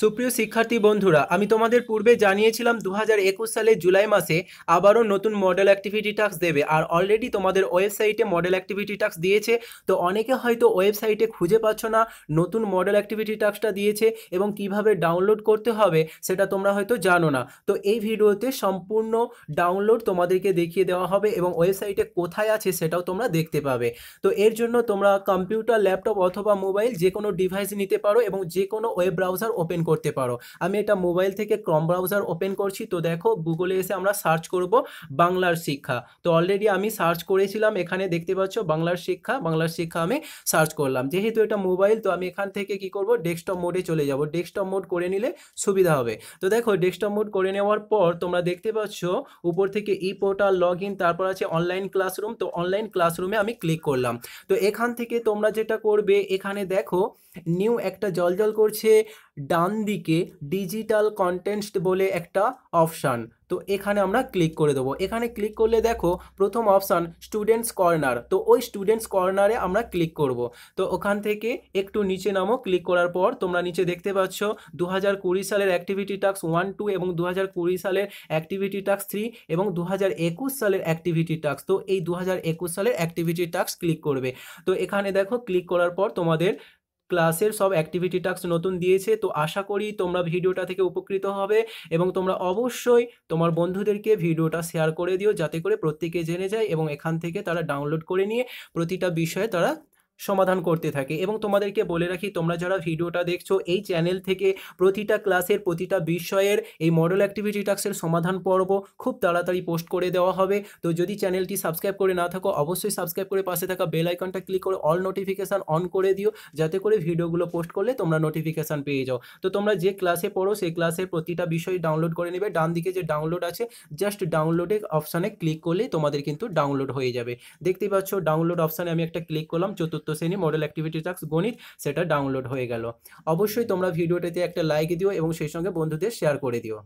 সুপ্রিয় শিক্ষার্থী বন্ধুরা আমি তোমাদের পূর্বে জানিয়েছিলাম দু হাজার সালে জুলাই মাসে আবারও নতুন মডেল অ্যাক্টিভিটি টাস্ক দেবে আর অলরেডি তোমাদের ওয়েবসাইটে মডেল অ্যাক্টিভিটি টাস্ক দিয়েছে তো অনেকে হয়তো ওয়েবসাইটে খুঁজে পাচ্ছ না নতুন মডেল অ্যাক্টিভিটি টাস্কটা দিয়েছে এবং কিভাবে ডাউনলোড করতে হবে সেটা তোমরা হয়তো জানো না তো এই ভিডিওতে সম্পূর্ণ ডাউনলোড তোমাদেরকে দেখিয়ে দেওয়া হবে এবং ওয়েবসাইটে কোথায় আছে সেটাও তোমরা দেখতে পাবে তো এর জন্য তোমরা কম্পিউটার ল্যাপটপ অথবা মোবাইল যে কোনো ডিভাইস নিতে পারো এবং যে কোনো ওয়েব ব্রাউজার ওপেন করতে পারো আমি এটা মোবাইল থেকে ক্রম ব্রাউজার ওপেন করছি তো দেখো গুগলে এসে আমরা সার্চ করব বাংলার শিক্ষা তো অলরেডি আমি সার্চ করেছিলাম এখানে দেখতে পাচ্ছ বাংলার শিক্ষা বাংলার শিক্ষা আমি সার্চ করলাম যেহেতু এটা মোবাইল তো আমি এখান থেকে কি করব ডেস্কটপ মোডে চলে যাব ডেস্কটপ মোড করে নিলে সুবিধা হবে তো দেখো ডেস্কটপ মোড করে নেওয়ার পর তোমরা দেখতে পাচ্ছ উপর থেকে ই পোর্টাল লগ ইন তারপর আছে অনলাইন ক্লাসরুম তো অনলাইন ক্লাসরুমে আমি ক্লিক করলাম তো এখান থেকে তোমরা যেটা করবে এখানে দেখো নিউ একটা জলজল করছে ডান দিকে ডিজিটাল কন্টেন্টস বলে একটা অপশান তো এখানে আমরা ক্লিক করে দেবো এখানে ক্লিক করলে দেখো প্রথম অপশান স্টুডেন্টস কর্নার তো ওই স্টুডেন্টস কর্নারে আমরা ক্লিক করব তো ওখান থেকে একটু নিচে নামো ক্লিক করার পর তোমরা নিচে দেখতে পাচ্ছ দু হাজার সালের অ্যাক্টিভিটি টাক্স ওয়ান টু এবং দু হাজার সালের অ্যাক্টিভিটি টাক্স থ্রি এবং দু সালের অ্যাক্টিভিটি টাক্স তো এই দু সালের অ্যাক্টিভিটি টাক্স ক্লিক করবে তো এখানে দেখো ক্লিক করার পর তোমাদের ক্লাসের সব অ্যাক্টিভিটি টাস্ক নতুন দিয়েছে তো আশা করি তোমরা ভিডিওটা থেকে উপকৃত হবে এবং তোমরা অবশ্যই তোমার বন্ধুদেরকে ভিডিওটা শেয়ার করে দিও যাতে করে প্রত্যেকে জেনে যায় এবং এখান থেকে তারা ডাউনলোড করে নিয়ে প্রতিটা বিষয়ে তারা সমাধান করতে থাকে এবং তোমাদেরকে বলে রাখি তোমরা যারা ভিডিওটা দেখছো এই চ্যানেল থেকে প্রতিটা ক্লাসের প্রতিটা বিষয়ের এই মডেল অ্যাক্টিভিটি টাস্কের সমাধান পর্ব খুব তাড়াতাড়ি পোস্ট করে দেওয়া হবে তো যদি চ্যানেলটি সাবস্ক্রাইব করে না থাকো অবশ্যই সাবস্ক্রাইব করে পাশে থাকা বেল আইকনটা ক্লিক করে অল নোটিফিকেশান অন করে দিও যাতে করে ভিডিওগুলো পোস্ট করলে তোমরা নোটিফিকেশান পেয়ে যাও তো তোমরা যে ক্লাসে পড়ো সেই ক্লাসের প্রতিটা বিষয় ডাউনলোড করে নেবে ডান দিকে যে ডাউনলোড আছে জাস্ট ডাউনলোডে অপশানে ক্লিক করলে তোমাদের কিন্তু ডাউনলোড হয়ে যাবে দেখতে পাচ্ছ ডাউনলোড অপশানে আমি একটা ক্লিক করলাম চতুর্থ চতুর্থ শ্রেণী মডেল অ্যাক্টিভিটি টাস্ক গণিত সেটা ডাউনলোড হয়ে গেল অবশ্যই তোমরা ভিডিওটিতে একটা লাইক দিও এবং সেই সঙ্গে বন্ধুদের শেয়ার করে দিও